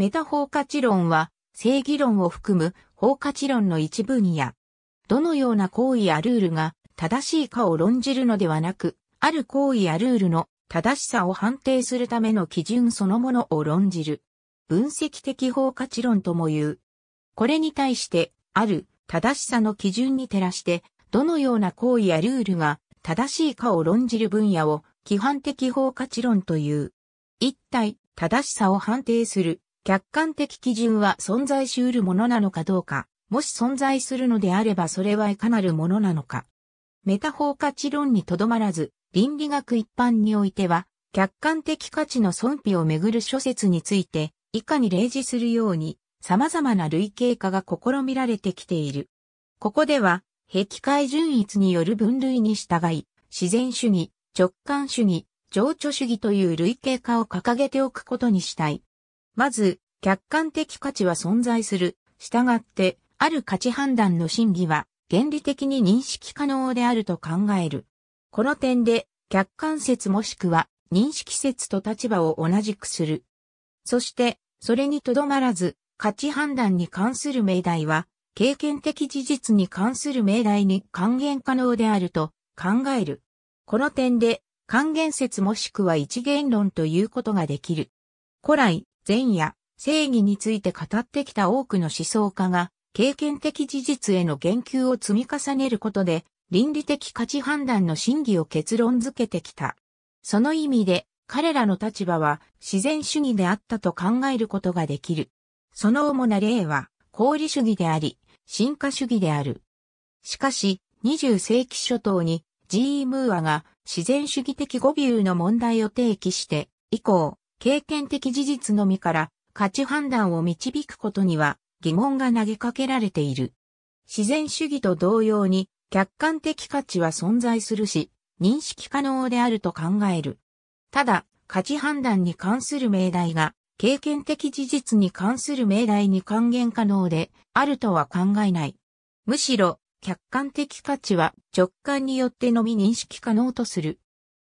メタ包括論は、正義論を含む包括論の一分野。どのような行為やルールが正しいかを論じるのではなく、ある行為やルールの正しさを判定するための基準そのものを論じる。分析的包括論とも言う。これに対して、ある正しさの基準に照らして、どのような行為やルールが正しいかを論じる分野を規範的包括論という。一体、正しさを判定する客観的基準は存在し得るものなのかどうか、もし存在するのであればそれはいかなるものなのか。メタ法価値論にとどまらず、倫理学一般においては、客観的価値の損否をめぐる諸説について、以下に例示するように、様々な類型化が試みられてきている。ここでは、壁界順一による分類に従い、自然主義、直感主義、情緒主義という類型化を掲げておくことにしたい。まず、客観的価値は存在する。従って、ある価値判断の真偽は、原理的に認識可能であると考える。この点で、客観説もしくは、認識説と立場を同じくする。そして、それにとどまらず、価値判断に関する命題は、経験的事実に関する命題に還元可能であると考える。この点で、還元説もしくは一元論ということができる。古来、前や正義について語ってきた多くの思想家が、経験的事実への言及を積み重ねることで、倫理的価値判断の真偽を結論づけてきた。その意味で、彼らの立場は自然主義であったと考えることができる。その主な例は、功理主義であり、進化主義である。しかし、20世紀初頭に G.E. ムーアが自然主義的語尾の問題を提起して、以降、経験的事実のみから価値判断を導くことには疑問が投げかけられている。自然主義と同様に客観的価値は存在するし、認識可能であると考える。ただ、価値判断に関する命題が、経験的事実に関する命題に還元可能であるとは考えない。むしろ、客観的価値は直感によってのみ認識可能とする。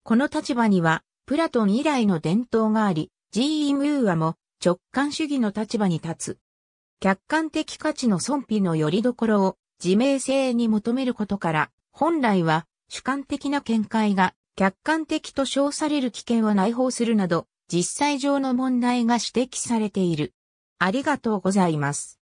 この立場には、プラトン以来の伝統があり、G. E. ムーアも直感主義の立場に立つ。客観的価値の損否のよりどころを自明性に求めることから、本来は主観的な見解が客観的と称される危険を内包するなど、実際上の問題が指摘されている。ありがとうございます。